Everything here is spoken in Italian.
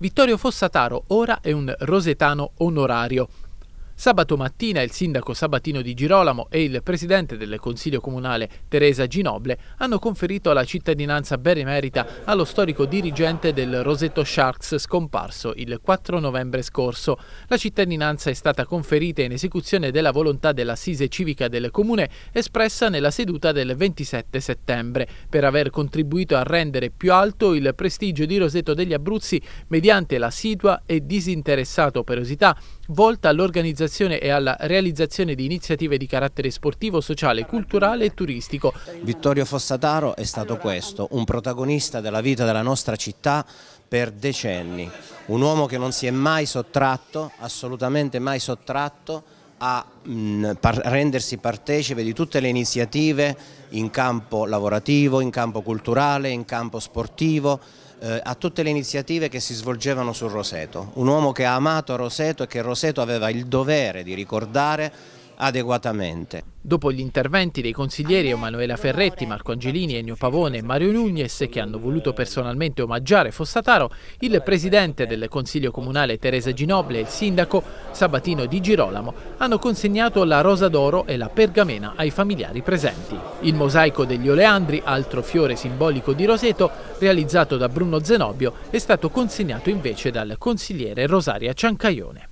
Vittorio Fossataro ora è un rosetano onorario, Sabato mattina il sindaco Sabatino di Girolamo e il presidente del Consiglio Comunale Teresa Ginoble hanno conferito la cittadinanza benemerita allo storico dirigente del Rosetto Sharks scomparso il 4 novembre scorso. La cittadinanza è stata conferita in esecuzione della volontà dell'assise civica del comune espressa nella seduta del 27 settembre per aver contribuito a rendere più alto il prestigio di Rosetto degli Abruzzi mediante la situa e disinteressata operosità volta all'organizzazione all'organizzazione e alla realizzazione di iniziative di carattere sportivo, sociale, culturale e turistico. Vittorio Fossataro è stato questo, un protagonista della vita della nostra città per decenni, un uomo che non si è mai sottratto, assolutamente mai sottratto a mm, rendersi partecipe di tutte le iniziative in campo lavorativo, in campo culturale, in campo sportivo, eh, a tutte le iniziative che si svolgevano su Roseto. Un uomo che ha amato Roseto e che Roseto aveva il dovere di ricordare adeguatamente. Dopo gli interventi dei consiglieri Emanuela Ferretti, Marco Angelini, Ennio Pavone e Mario Nugnes, che hanno voluto personalmente omaggiare Fossataro, il presidente del Consiglio Comunale Teresa Ginoble e il sindaco Sabatino Di Girolamo hanno consegnato la rosa d'oro e la pergamena ai familiari presenti. Il mosaico degli oleandri, altro fiore simbolico di Roseto, realizzato da Bruno Zenobio, è stato consegnato invece dal consigliere Rosaria Ciancaione.